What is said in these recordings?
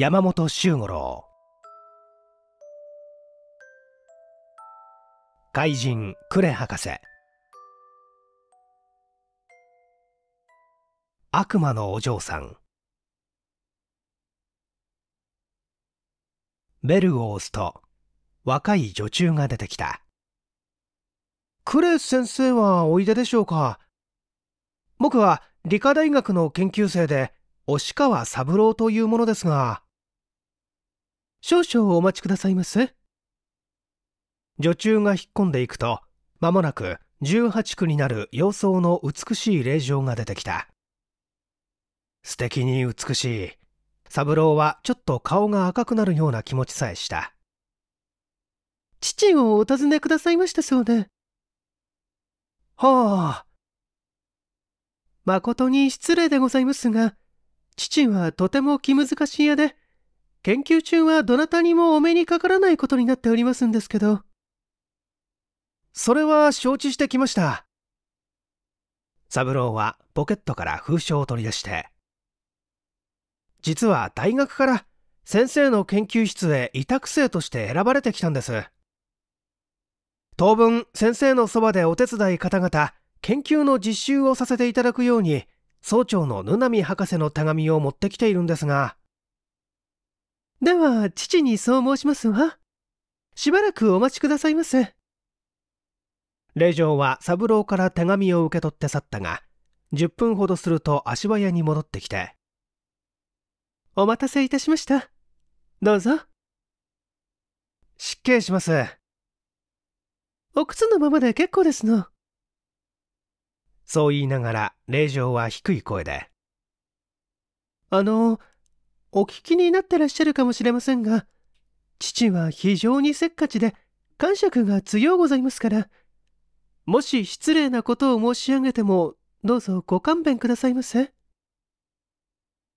山本周五郎怪人呉博士悪魔のお嬢さんベルを押すと若い女中が出てきた呉先生はおいででしょうか僕は理科大学の研究生で押川三郎というものですが少々お待ちくださいませ。女中が引っ込んでいくと、間もなく18区になる様相の美しい霊場が出てきた。素敵に美しい。三郎はちょっと顔が赤くなるような気持ちさえした。父をお尋ねくださいましたそうねはあ。誠に失礼でございますが、父はとても気難しいやで、研究中はどなたにもお目にかからないことになっておりますんですけど。それは承知してきました。三郎はポケットから封書を取り出して。実は大学から先生の研究室へ委託生として選ばれてきたんです。当分先生のそばでお手伝い方々、研究の実習をさせていただくように、総長の布波博士の手紙を持ってきているんですが、では、父にそう申しますわ。しばらくお待ちくださいませ。令嬢は三郎から手紙を受け取って去ったが、10分ほどすると足早に戻ってきて、お待たせいたしました。どうぞ。失敬します。お靴のままで結構ですの。そう言いながら、令嬢は低い声で。あの、お聞きになってらっしゃるかもしれませんが、父は非常にせっかちで、感触が強うございますから、もし失礼なことを申し上げても、どうぞご勘弁くださいませ。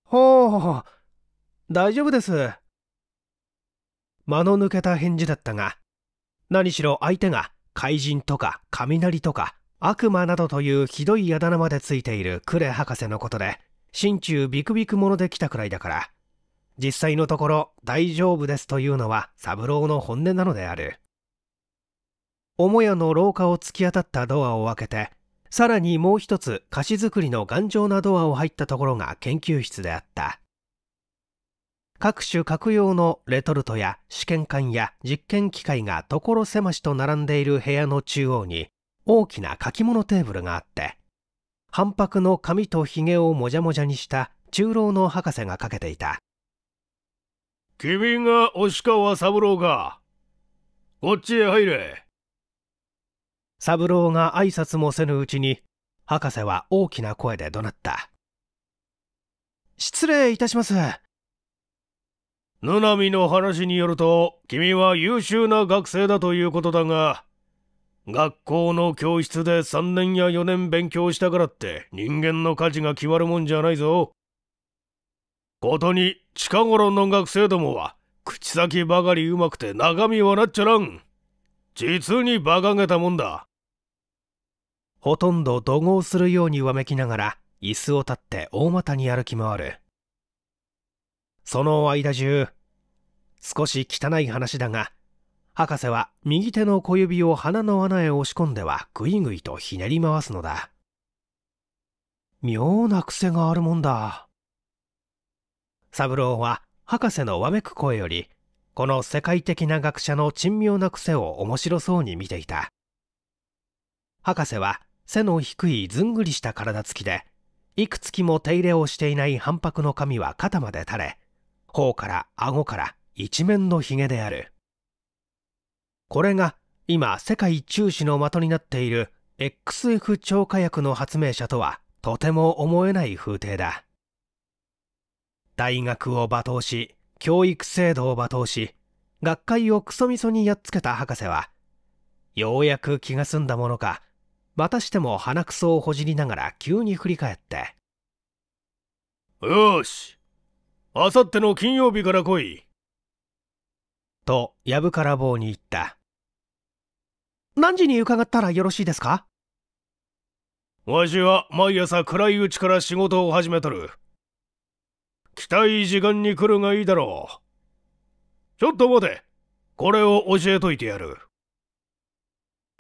ほう、大丈夫です。間の抜けた返事だったが、何しろ相手が怪人とか雷とか悪魔などというひどいあだ名までついているクレ博士のことで、心中ビクビクもので来たくらいだから、実際のところ大丈夫ですというのは三郎の本音なのである母屋の廊下を突き当たったドアを開けてさらにもう一つ菓子作りの頑丈なドアを入ったところが研究室であった各種各用のレトルトや試験管や実験機械が所狭しと並んでいる部屋の中央に大きな書き物テーブルがあって反白の髪とひげをもじゃもじゃにした中老の博士がかけていた君が押川三郎か。こっちへ入れ。三郎が挨拶もせぬうちに、博士は大きな声で怒鳴った。失礼いたします。なみの話によると、君は優秀な学生だということだが、学校の教室で3年や4年勉強したからって人間の価値が決まるもんじゃないぞ。ことに近頃の学生どもは口先ばかりうまくて中身はなっちゃらん実に馬鹿げたもんだほとんど怒号するようにわめきながら椅子を立って大股に歩き回るその間中少し汚い話だが博士は右手の小指を鼻の穴へ押し込んではぐいぐいとひねり回すのだ妙な癖があるもんだ三郎は博士のわめく声よりこの世界的な学者の珍妙な癖を面白そうに見ていた博士は背の低いずんぐりした体つきでいくつきも手入れをしていない反白の髪は肩まで垂れ頬から顎から一面のひげであるこれが今世界中止の的になっている XF 超火薬の発明者とはとても思えない風景だ大学を罵倒し教育制度を罵倒し学会をクソみそにやっつけた博士はようやく気が済んだものかまたしても鼻くそをほじりながら急に振り返ってよしあさっての金曜日から来いとやぶから棒に言った何時に伺ったらよろしいですかわしは毎朝暗いうちから仕事を始めとる来たい時間に来るがいいだろう。ちょっと待て。これを教えといてやる。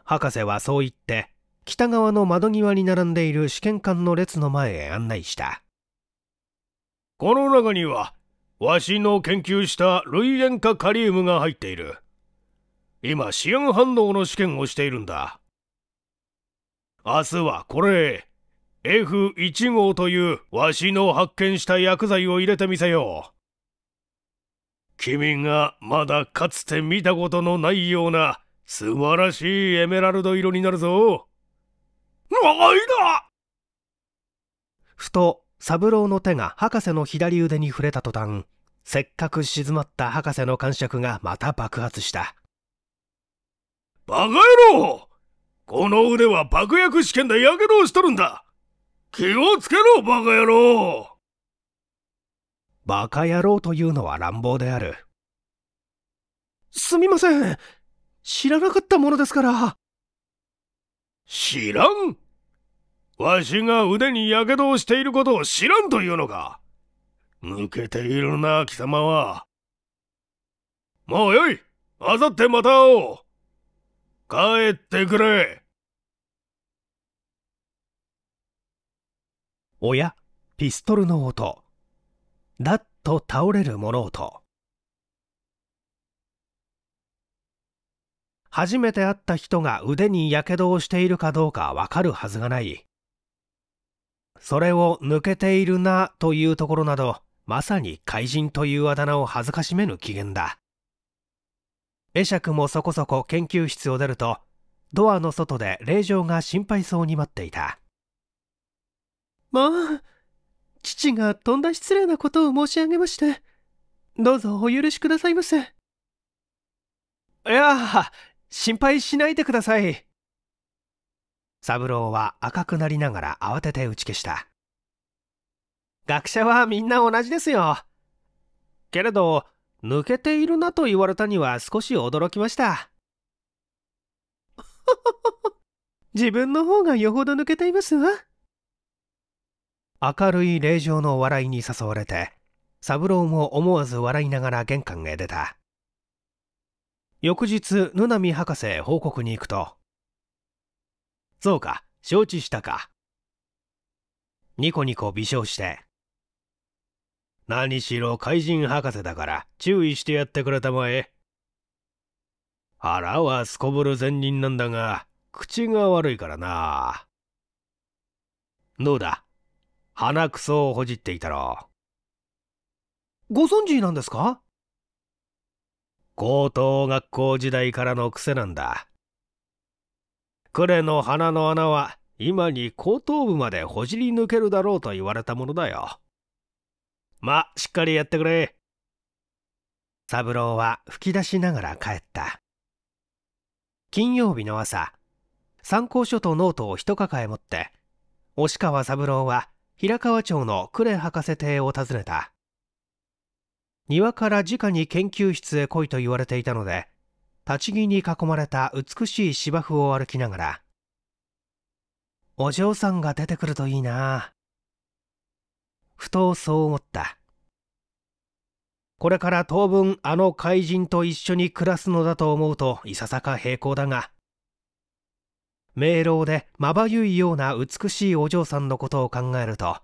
博士はそう言って、北側の窓際に並んでいる試験官の列の前へ案内した。この中には、わしの研究した類塩化カリウムが入っている。今、シアン反応の試験をしているんだ。明日はこれ F1 号というわしの発見した薬剤を入れてみせよう。君がまだかつて見たことのないような素晴らしいエメラルド色になるぞ。ないだふと、三郎の手が博士の左腕に触れた途端、せっかく静まった博士の感触がまた爆発した。バカ野郎この腕は爆薬試験でやけどをしとるんだ気をつけろバカ野郎バカ野郎というのは乱暴であるすみません知らなかったものですから知らんわしが腕にやけどをしていることを知らんというのか抜けているな貴様はもうよいあさってまた会おう帰ってくれおやピストルの音だっと倒れる物音初めて会った人が腕にやけどをしているかどうかわかるはずがないそれを抜けているなというところなどまさに怪人というあだ名を恥ずかしめぬ機嫌だ会釈もそこそこ研究室を出るとドアの外で令状が心配そうに待っていたまあ、父がとんだ失礼なことを申し上げまして、どうぞお許しくださいませ。いや心配しないでください。三郎は赤くなりながら慌てて打ち消した。学者はみんな同じですよ。けれど、抜けているなと言われたには少し驚きました。自分の方がよほど抜けていますわ。明るい霊場の笑いに誘われて三郎も思わず笑いながら玄関へ出た翌日野波博士報告に行くと「そうか承知したか」ニコニコ微笑して「何しろ怪人博士だから注意してやってくれたまえ」腹はすこぶる善人なんだが口が悪いからなどうだ鼻くそをほじっていたろご存知なんですか高等学校時代からの癖なんだ。呉の鼻の穴は今に後頭部までほじり抜けるだろうと言われたものだよ。ま、しっかりやってくれ。三郎は吹き出しながら帰った。金曜日の朝、参考書とノートを一抱え持って、押川三郎は平川町の呉博士邸を訪ねた庭から直に研究室へ来いと言われていたので立ち木に囲まれた美しい芝生を歩きながらお嬢さんが出てくるといいなふとそう思ったこれから当分あの怪人と一緒に暮らすのだと思うといささか平行だが明朗でまばゆいような美しいお嬢さんのことを考えると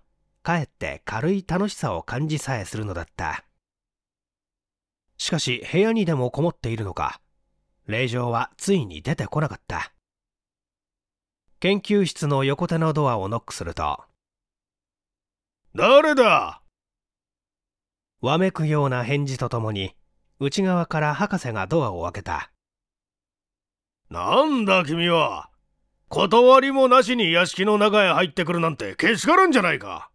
かえって軽い楽しさを感じさえするのだったしかし部屋にでもこもっているのか令状はついに出てこなかった研究室の横手のドアをノックすると誰だわめくような返事とともに内側から博士がドアを開けたなんだ君は断りもなしに屋敷の中へ入ってくるなんてけしからんじゃないか。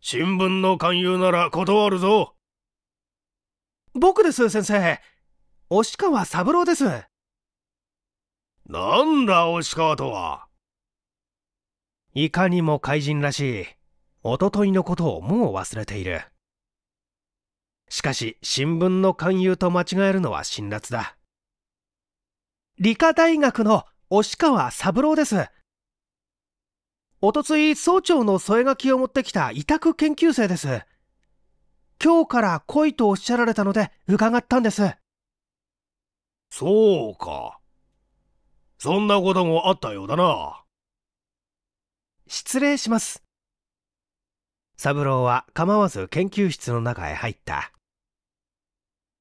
新聞の勧誘なら断るぞ。僕です、先生。押川三郎です。なんだ、押川とは。いかにも怪人らしい。おとといのことをもう忘れている。しかし、新聞の勧誘と間違えるのは辛辣だ。理科大学の押川三郎です。おとつい、総長の添え書きを持ってきた委託研究生です。今日から来いとおっしゃられたので伺ったんです。そうか。そんなこともあったようだな。失礼します。三郎は構わず研究室の中へ入った。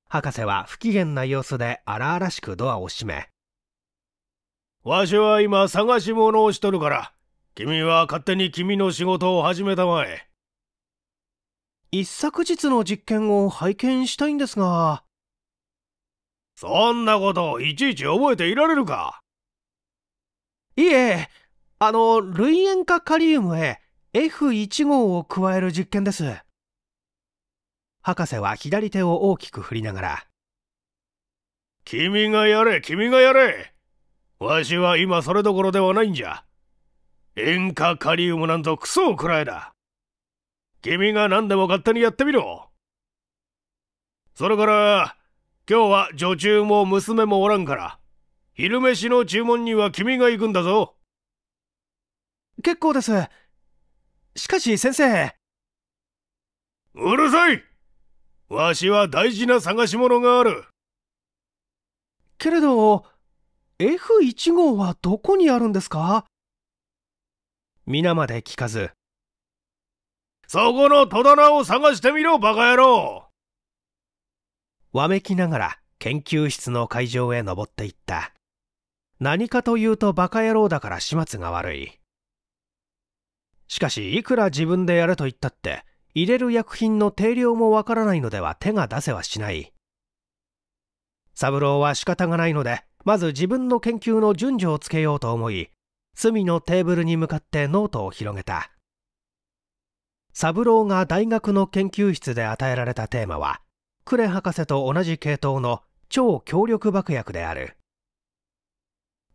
博士は不機嫌な様子で荒々しくドアを閉め、わしは今探し物をしとるから、君は勝手に君の仕事を始めたまえ。一昨日の実験を拝見したいんですが。そんなこといちいち覚えていられるかいえ、あの、類塩化カリウムへ F1 号を加える実験です。博士は左手を大きく振りながら。君がやれ、君がやれわしは今それどころではないんじゃ。塩化カリウムなんぞクソくらいだ。君が何でも勝手にやってみろ。それから、今日は女中も娘もおらんから、昼飯の注文には君が行くんだぞ。結構です。しかし先生。うるさいわしは大事な探し物がある。けれど、F1 号はどこにあるんですか皆まで聞かず。そこの戸棚を探してみろ、バカ野郎わめきながら研究室の会場へ登っていった。何かというとバカ野郎だから始末が悪い。しかし、いくら自分でやれと言ったって、入れる薬品の定量もわからないのでは手が出せはしない。三郎は仕方がないので、まず自分の研究の順序をつけようと思い隅のテーブルに向かってノートを広げた三郎が大学の研究室で与えられたテーマはクレ博士と同じ系統の超強力爆薬である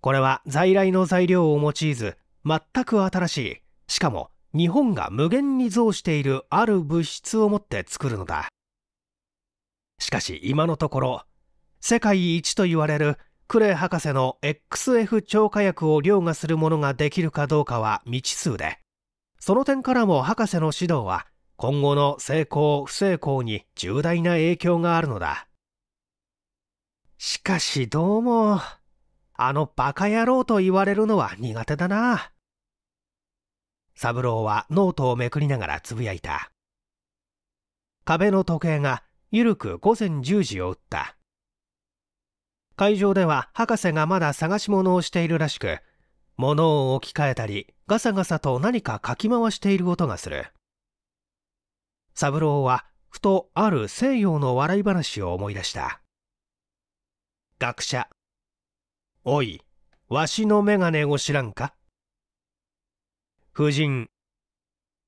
これは在来の材料を用いず全く新しいしかも日本が無限に増しているある物質をもって作るのだしかし今のところ世界一と言われるクレイ博士の XF 超火薬を凌駕するものができるかどうかは未知数で、その点からも博士の指導は今後の成功不成功に重大な影響があるのだ。しかしどうも、あのバカ野郎と言われるのは苦手だな。三郎はノートをめくりながらつぶやいた。壁の時計がゆるく午前10時を打った。会場では博士がまだ探し物をしているらしく物を置き換えたりガサガサと何かかき回している音がする三郎はふとある西洋の笑い話を思い出した学者おいわしの眼鏡を知らんか夫人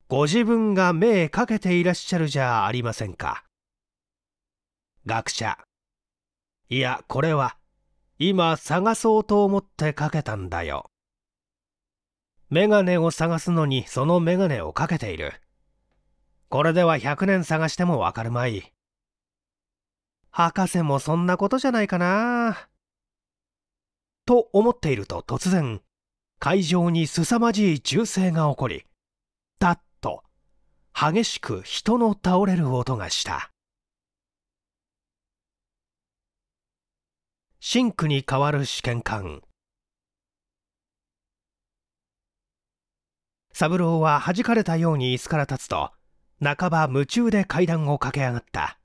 ご自分が目かけていらっしゃるじゃありませんか学者いや、これは、今探そうと思ってかけたんだよ。メガネを探すのにそのメガネをかけている。これでは100年探してもわかるまい。博士もそんなことじゃないかなと思っていると突然、会場に凄まじい銃声が起こり、たっと、激しく人の倒れる音がした。シンクに代わる試験管三郎は弾かれたように椅子から立つと半ば夢中で階段を駆け上がった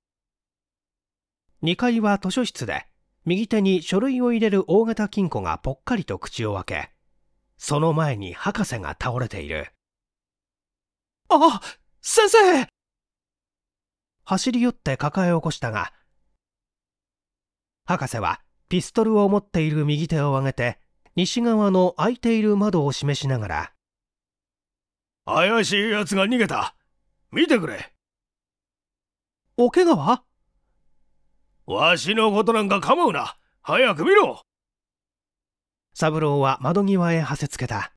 2階は図書室で右手に書類を入れる大型金庫がぽっかりと口を開けその前に博士が倒れているあ先生走り寄って抱え起こしたが博士はピストルを持っている右手を上げて西側の開いている窓を示しながら怪しい奴が逃げた見てくれお怪はわしのことなんか構うな早く見ろ三郎は窓際へはせつけた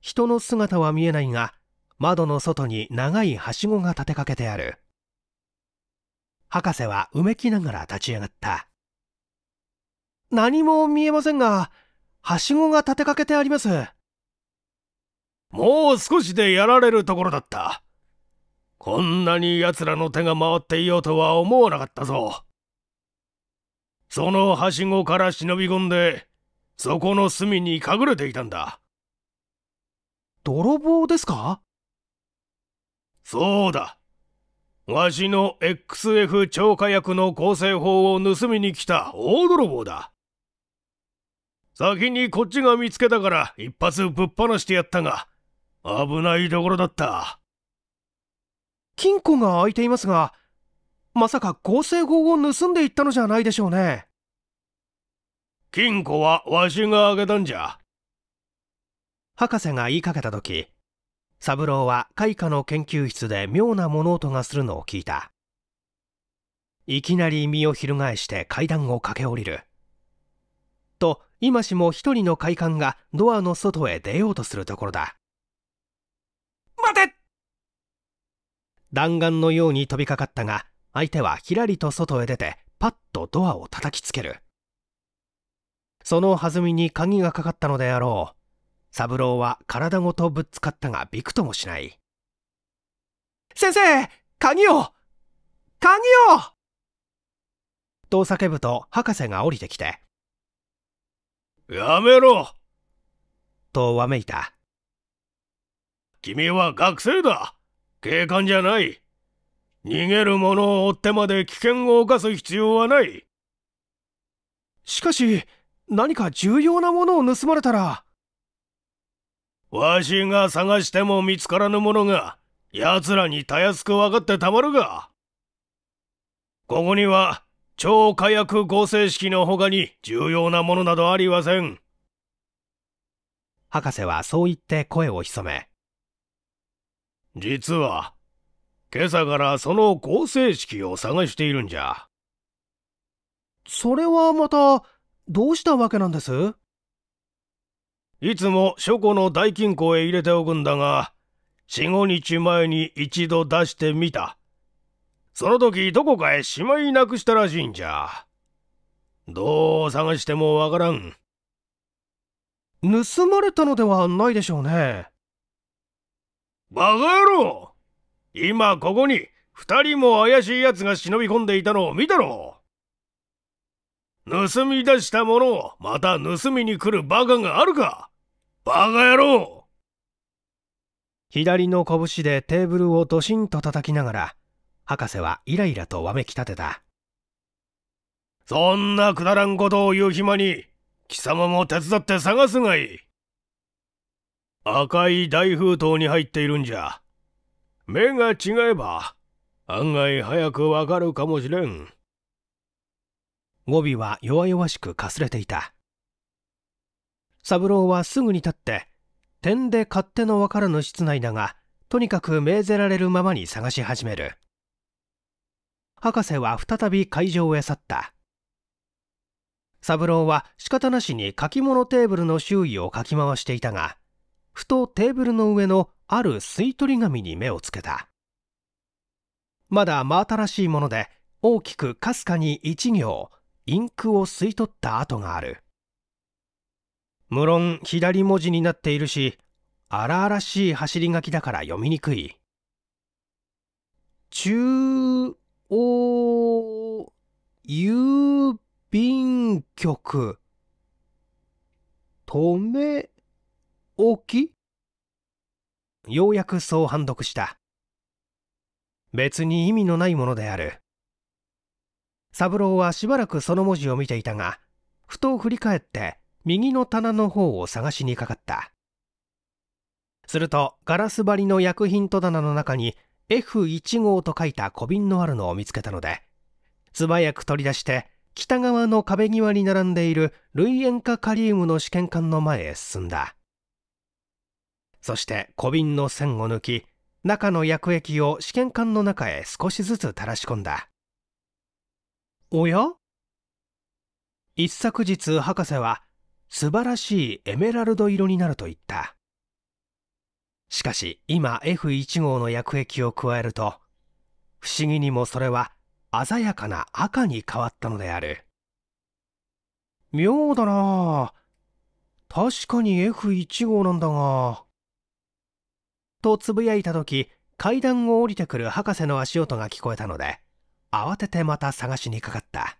人の姿は見えないが窓の外に長いはしごが立てかけてある博士はうめきながら立ち上がった何も見えませんが、はしごが立てかけてあります。もう少しでやられるところだった。こんなに奴らの手が回っていようとは思わなかったぞ。そのはしごから忍び込んで、そこの隅に隠れていたんだ。泥棒ですかそうだ。わしの XF 超火薬の構成法を盗みに来た大泥棒だ。先にこっちが見つけたから一発ぶっ放してやったが、危ないところだった。金庫が開いていますが、まさか合成法を盗んでいったのじゃないでしょうね。金庫はわしが開けたんじゃ。博士が言いかけた時、三郎は開花の研究室で妙な物音がするのを聞いた。いきなり身を翻して階段を駆け下りる。と、今しも一人の快感がドアの外へ出ようとするところだ待て弾丸のように飛びかかったが相手はひらりと外へ出てパッとドアを叩きつけるその弾みに鍵がかかったのであろう三郎は体ごとぶっつかったがびくともしない先生鍵を鍵をと叫ぶと博士が降りてきてやめろとわめいた。君は学生だ警官じゃない逃げる者を追ってまで危険を冒す必要はないしかし、何か重要なものを盗まれたら。わしが探しても見つからぬものが、奴らにたやすく分かってたまるが。ここには、超火薬合成式の他に重要なものなどありません。博士はそう言って声を潜め。実は、今朝からその合成式を探しているんじゃ。それはまた、どうしたわけなんですいつも書庫の大金庫へ入れておくんだが、4、5日前に一度出してみたその時どこかへしまいなくしたらしいんじゃ。どう探してもわからん。盗まれたのではないでしょうね。バカ野郎今ここに二人も怪しい奴が忍び込んでいたのを見たろ盗み出したものをまた盗みに来るバカがあるかバカ野郎左の拳でテーブルをドシンと叩きながら博士はイライラとわめきたてたそんなくだらんことを言う暇に貴様も手伝って探すがいい赤い大封筒に入っているんじゃ目が違えば案外早くわかるかもしれん語尾は弱々しくかすれていた三郎はすぐに立って点で勝手のわからぬ室内だがとにかく命ぜられるままに探し始める博士は再び会場へ去った三郎は仕方なしに書き物テーブルの周囲をかき回していたがふとテーブルの上のある吸い取り紙に目をつけたまだ真新しいもので大きくかすかに一行インクを吸い取った跡がある無論左文字になっているし荒々しい走り書きだから読みにくい中お、郵便局、止め、置きようやくそう判読した。別に意味のないものである。三郎はしばらくその文字を見ていたが、ふと振り返って右の棚の方を探しにかかった。するとガラス張りの薬品戸棚の中に F1 号と書いた小瓶のあるのを見つけたので、素早く取り出して、北側の壁際に並んでいる類塩化カリウムの試験管の前へ進んだ。そして小瓶の線を抜き、中の薬液を試験管の中へ少しずつ垂らし込んだ。おや一昨日博士は素晴らしいエメラルド色になると言った。しかし今 F1 号の薬液を加えると不思議にもそれは鮮やかな赤に変わったのである妙だな確かに F1 号なんだがとつぶやいた時階段を降りてくる博士の足音が聞こえたので慌ててまた探しにかかった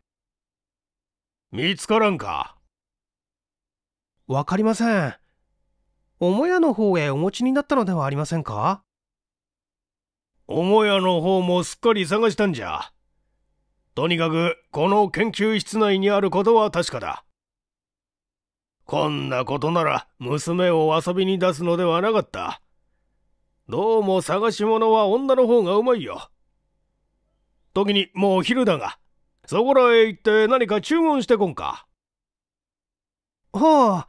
見つからんかわかりません母屋の方へお持ちになったのではありませんか母屋の方もすっかり探したんじゃ。とにかくこの研究室内にあることは確かだ。こんなことなら娘を遊びに出すのではなかった。どうも探し物は女の方がうまいよ。時にもう昼だが、そこらへ行って何か注文してこんか。はあ、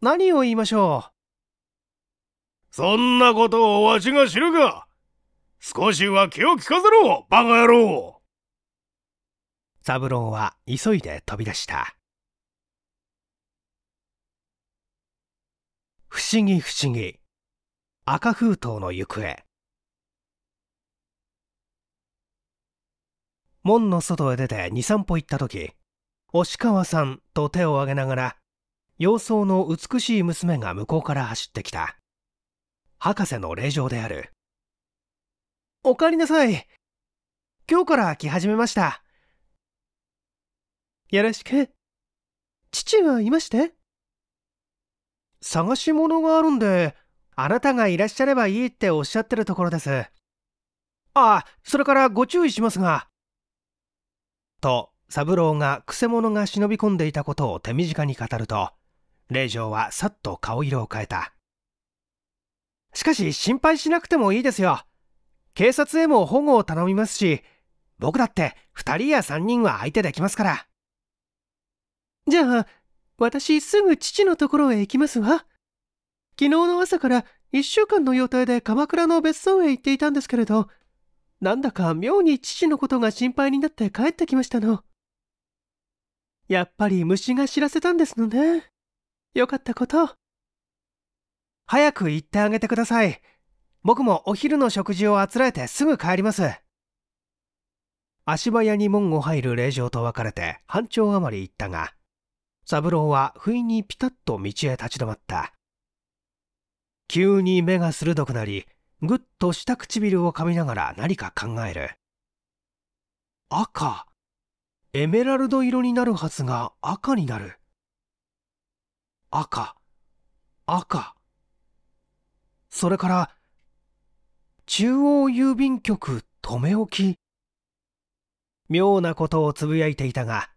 何を言いましょう。そんなことをわしが知るか少しは気を利かせろバカ野郎三郎は急いで飛び出した不思議不思議赤封筒の行方門の外へ出て二三歩行った時押川さんと手を挙げながら様相の美しい娘が向こうから走ってきた博士の令嬢である。おかえりなさい。今日から来始めました。よろしく。父はいまして探し物があるんで、あなたがいらっしゃればいいっておっしゃってるところです。ああ、それからご注意しますが。と、三郎がくせ者が忍び込んでいたことを手短に語ると、令嬢はさっと顔色を変えた。しかし心配しなくてもいいですよ。警察へも保護を頼みますし、僕だって2人や3人は相手できますから。じゃあ、私すぐ父のところへ行きますわ。昨日の朝から1週間の予定で鎌倉の別荘へ行っていたんですけれど、なんだか妙に父のことが心配になって帰ってきましたの。やっぱり虫が知らせたんですのね。よかったこと。早く行ってあげてください。僕もお昼の食事をあつらえてすぐ帰ります。足早に門を入る令嬢と別れて半丁余り行ったが、三郎は不意にピタッと道へ立ち止まった。急に目が鋭くなり、ぐっと下唇を噛みながら何か考える。赤。エメラルド色になるはずが赤になる。赤。赤。それから中央郵便局留め置き妙なことをつぶやいていたが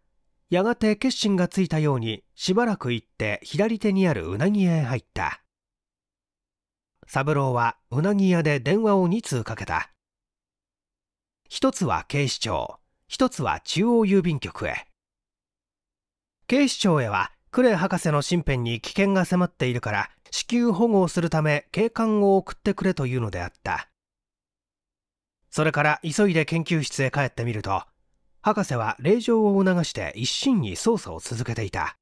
やがて決心がついたようにしばらく行って左手にあるうなぎ屋へ入った三郎はうなぎ屋で電話を2通かけた一つは警視庁一つは中央郵便局へ警視庁へはクレイ博士の身辺に危険が迫っているから至急保護をするため警官を送ってくれというのであったそれから急いで研究室へ帰ってみると博士は令状を促して一心に捜査を続けていた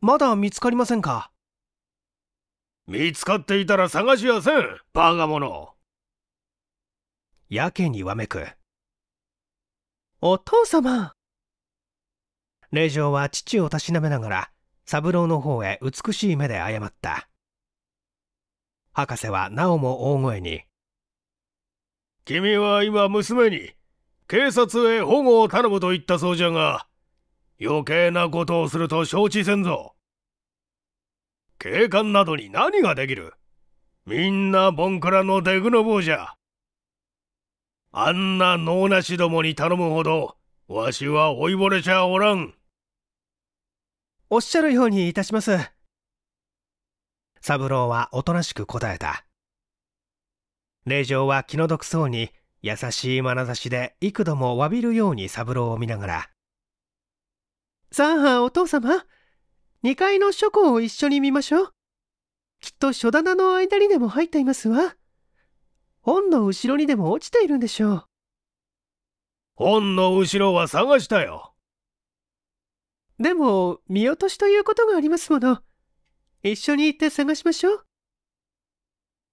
まだ見つかりませんか見つかっていたら探しやせんバカ者やけにわめくお父様令嬢は父をたしなめながら三郎の方へ美しい目で謝った博士はなおも大声に「君は今娘に警察へ保護を頼むと言ったそうじゃが余計なことをすると承知せんぞ」警官などに何ができるみんなボンクラのデグの坊じゃ。あんな能なしどもに頼むほど、わしは老いぼれちゃおらん。おっしゃるようにいたします。三郎はおとなしく答えた。令嬢は気の毒そうに、優しい眼差しで幾度もわびるように三郎を見ながら。さあ、お父様、2階の書庫を一緒に見ましょう。きっと書棚の間にでも入っていますわ。本の後ろにでも落ちているんでしょう。本の後ろは探したよ。でも、見落としということがありますもの。一緒に行って探しましょう。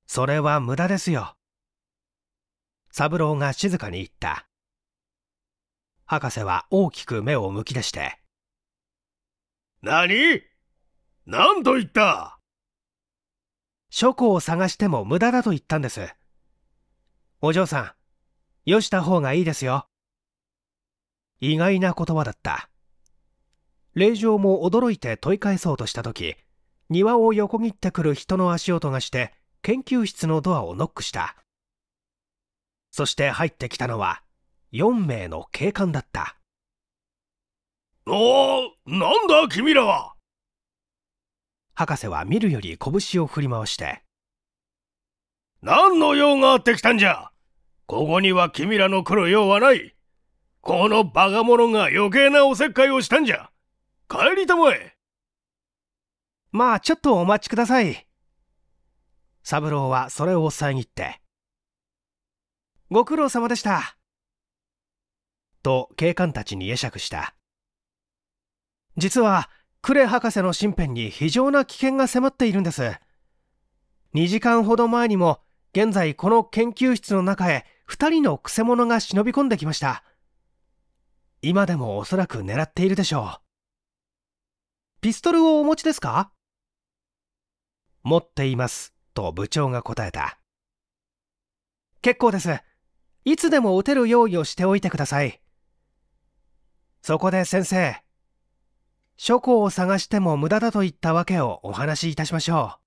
それは無駄ですよ。三郎が静かに言った。博士は大きく目を向き出して。何何と言った書庫を探しても無駄だと言ったんです。お嬢さん、よした方がいいですよ。意外な言葉だった。令状も驚いて問い返そうとした時庭を横切ってくる人の足音がして研究室のドアをノックしたそして入ってきたのは4名の警官だったおおなんだ君らは博士は見るより拳を振り回して何の用があってきたんじゃここには君らの来る用はないこのバカ者が余計なおせっかいをしたんじゃ帰りたまえまあちょっとお待ちください三郎はそれを遮ってご苦労様でしたと警官たちに会釈した実は呉博士の身辺に非常な危険が迫っているんです2時間ほど前にも現在この研究室の中へ2人のくせ者が忍び込んできました今でもおそらく狙っているでしょうピストルをお持ちですか持っています、と部長が答えた。結構です。いつでも撃てる用意をしておいてください。そこで先生、書庫を探しても無駄だと言ったわけをお話しいたしましょ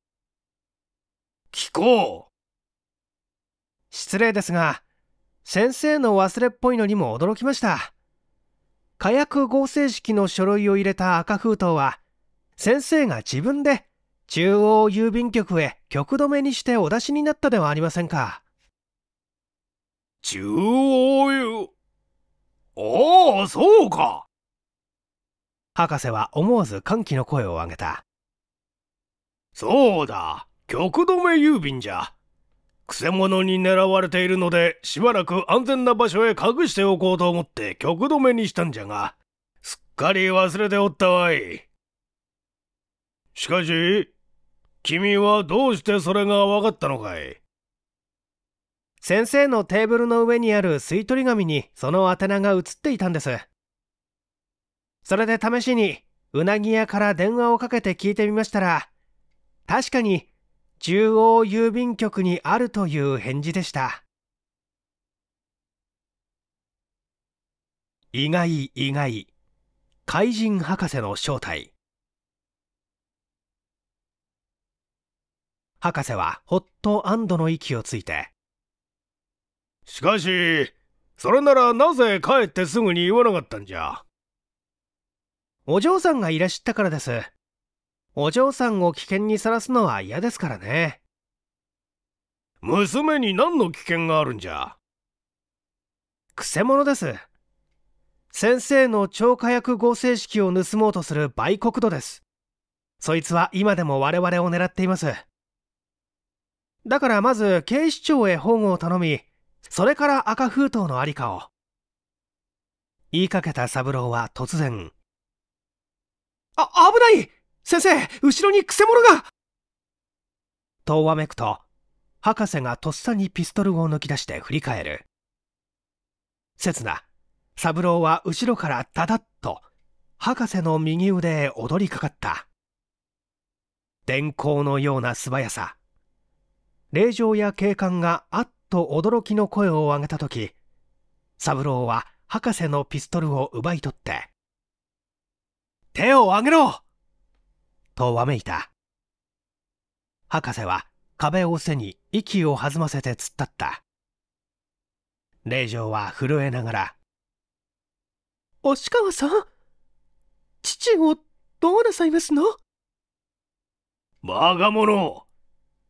う。聞こう失礼ですが、先生の忘れっぽいのにも驚きました。火薬合成式の書類を入れた赤封筒は先生が自分で中央郵便局へ局止めにしてお出しになったではありませんか中央郵ああそうか博士は思わず歓喜の声を上げたそうだ局止め郵便じゃくせ者に狙われているので、しばらく安全な場所へ隠しておこうと思って曲止めにしたんじゃが、すっかり忘れておったわい。しかし、君はどうしてそれが分かったのかい先生のテーブルの上にある吸い取り紙にその宛名が写っていたんです。それで試しに、うなぎ屋から電話をかけて聞いてみましたら、確かに中央郵便局にあるという返事でした意外意外怪人博士の正体博士はホッと安堵の息をついてしかしそれならなぜ帰ってすぐに言わなかったんじゃお嬢さんがいらっしゃったからですお嬢さんを危険にさらすのは嫌ですからね娘に何の危険があるんじゃくせ者です先生の超火薬合成式を盗もうとする売国土ですそいつは今でも我々を狙っていますだからまず警視庁へ保護を頼みそれから赤封筒の在りかを言いかけた三郎は突然あ危ない先生、後ろにくせ者がとわめくと、博士がとっさにピストルを抜き出して振り返る。刹那、三郎は後ろからダダッと、博士の右腕へ踊りかかった。電光のような素早さ。令嬢や警官があっと驚きの声を上げた時。三郎は博士のピストルを奪い取って、手を上げろとわめいた博士は壁を背に息を弾ませて突っ立った令嬢は震えながら「押川さん父をどうなさいますの?」バカ者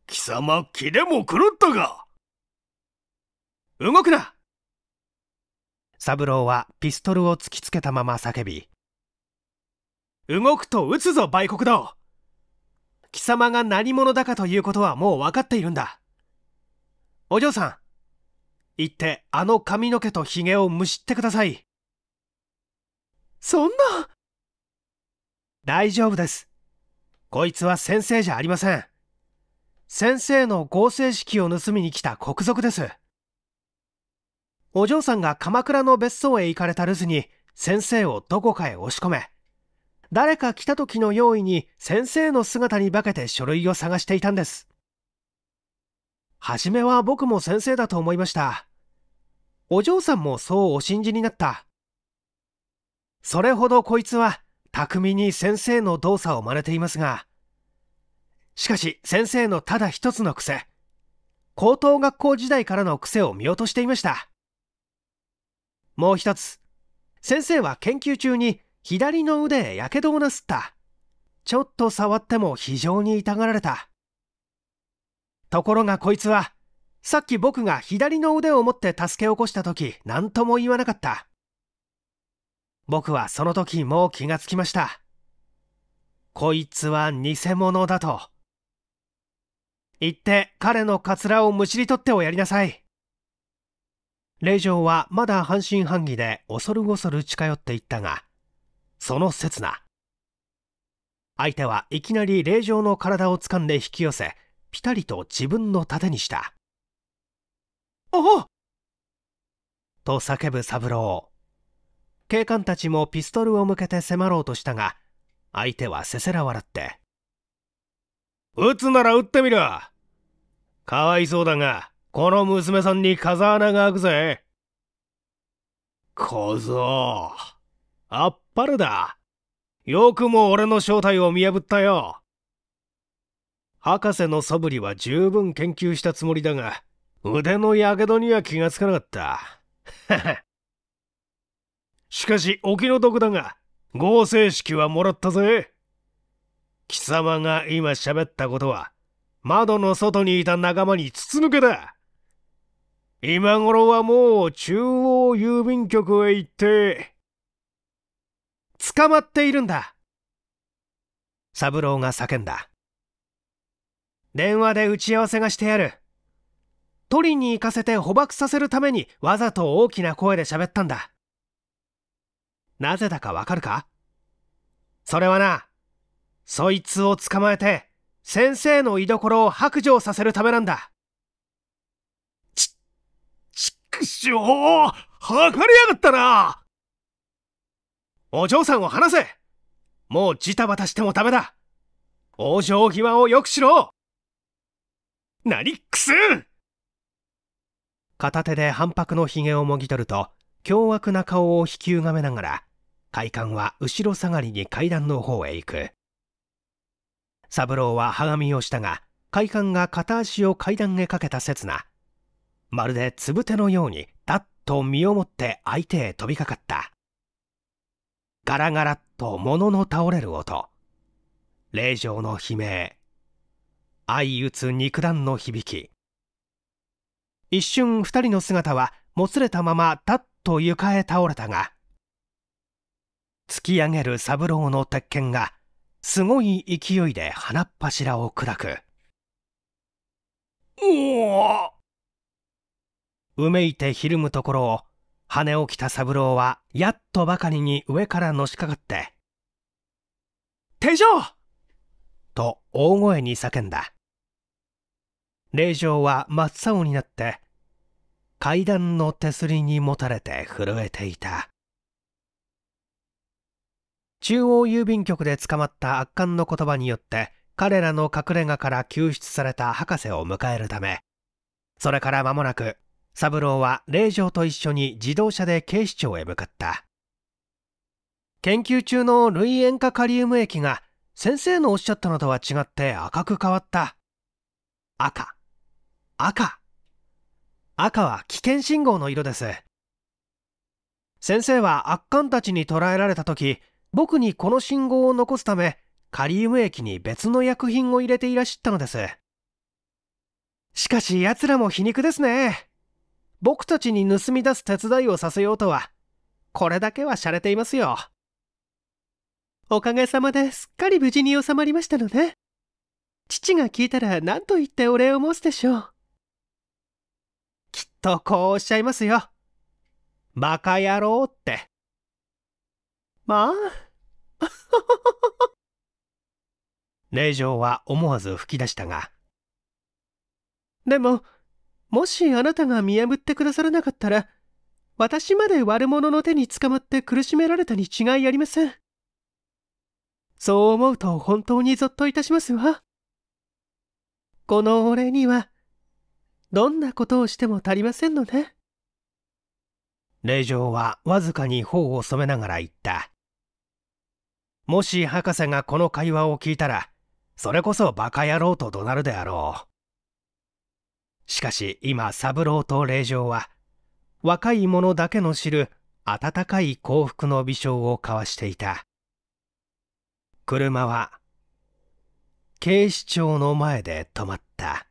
貴様気でも狂ったか動くな三郎はピストルを突きつけたまま叫び動くと撃つぞ売国道貴様が何者だかということはもう分かっているんだお嬢さん言ってあの髪の毛とひげをむしってくださいそんな大丈夫ですこいつは先生じゃありません先生の合成式を盗みに来た国賊ですお嬢さんが鎌倉の別荘へ行かれた留守に先生をどこかへ押し込め誰か来た時の用意に先生の姿に化けて書類を探していたんです。初めは僕も先生だと思いました。お嬢さんもそうお信じになった。それほどこいつは巧みに先生の動作を真似ていますが、しかし先生のただ一つの癖、高等学校時代からの癖を見落としていました。もう一つ、先生は研究中に左の腕やけどをなすった。ちょっと触っても非常に痛がられた。ところがこいつは、さっき僕が左の腕を持って助け起こした時、何とも言わなかった。僕はその時もう気がつきました。こいつは偽物だと。言って彼のカツラをむしり取ってをやりなさい。令嬢はまだ半信半疑で恐る恐る近寄っていったが、その刹那相手はいきなり霊場の体を掴んで引き寄せピタリと自分の盾にしたおおと叫ぶ三郎警官たちもピストルを向けて迫ろうとしたが相手はせせら笑って撃つなら撃ってみるかわいそうだがこの娘さんに風穴が開くぜ小僧あっぱれだ。よくも俺の正体を見破ったよ。博士の素振りは十分研究したつもりだが、腕のやけどには気がつかなかった。しかし、お気の毒だが、合成式はもらったぜ。貴様が今喋ったことは、窓の外にいた仲間に筒抜けだ。今頃はもう中央郵便局へ行って、捕まっているんだ三郎が叫んだ電話で打ち合わせがしてやる取りに行かせて捕獲させるためにわざと大きな声で喋ったんだなぜだかわかるかそれはなそいつを捕まえて先生の居所を白状させるためなんだち、ちくしょう測りやがったなお嬢さんを離せもうジタバタしてもダメだ往生際をよくしろナリッくすん片手で反白のひげをもぎ取ると凶悪な顔を引きうがめながら快感は後ろ下がりに階段の方へ行く三郎ははがみをしたが快感が片足を階段へかけた刹那まるでつぶてのようにだっと身をもって相手へ飛びかかったガラガラっと物の倒れる音霊場の悲鳴相打つ肉弾の響き一瞬二人の姿はもつれたままたっと床へ倒れたが突き上げる三郎の鉄拳がすごい勢いで鼻っ柱を砕くうおうめいてひるむところを羽を着た三郎はやっとばかりに上からのしかかって「手錠!」と大声に叫んだ令場は真っ青になって階段の手すりにもたれて震えていた中央郵便局で捕まった圧巻の言葉によって彼らの隠れ家から救出された博士を迎えるためそれから間もなく三郎は令嬢と一緒に自動車で警視庁へ向かった研究中の類塩化カリウム液が先生のおっしゃったのとは違って赤く変わった赤赤赤は危険信号の色です先生は悪漢たちに捕らえられた時僕にこの信号を残すためカリウム液に別の薬品を入れていらっしゃったのですしかし奴らも皮肉ですね僕たちに盗み出す手伝いをさせようとは、これだけは洒落ていますよ。おかげさまですっかり無事に収まりましたのね。父が聞いたら何と言ってお礼を申すでしょう。きっとこうおっしゃいますよ。馬鹿野郎って。まあ。令嬢は思わず吹き出したが。でも、もしあなたが見破ってくださらなかったら、私まで悪者の手に捕まって苦しめられたに違いありません。そう思うと本当にぞっといたしますわ。このお礼には、どんなことをしても足りませんのね。令嬢はわずかに頬を染めながら言った。もし博士がこの会話を聞いたら、それこそバカ野郎と怒鳴るであろう。しかし今三郎と令嬢は若い者だけの知る温かい幸福の微笑を交わしていた車は警視庁の前で止まった。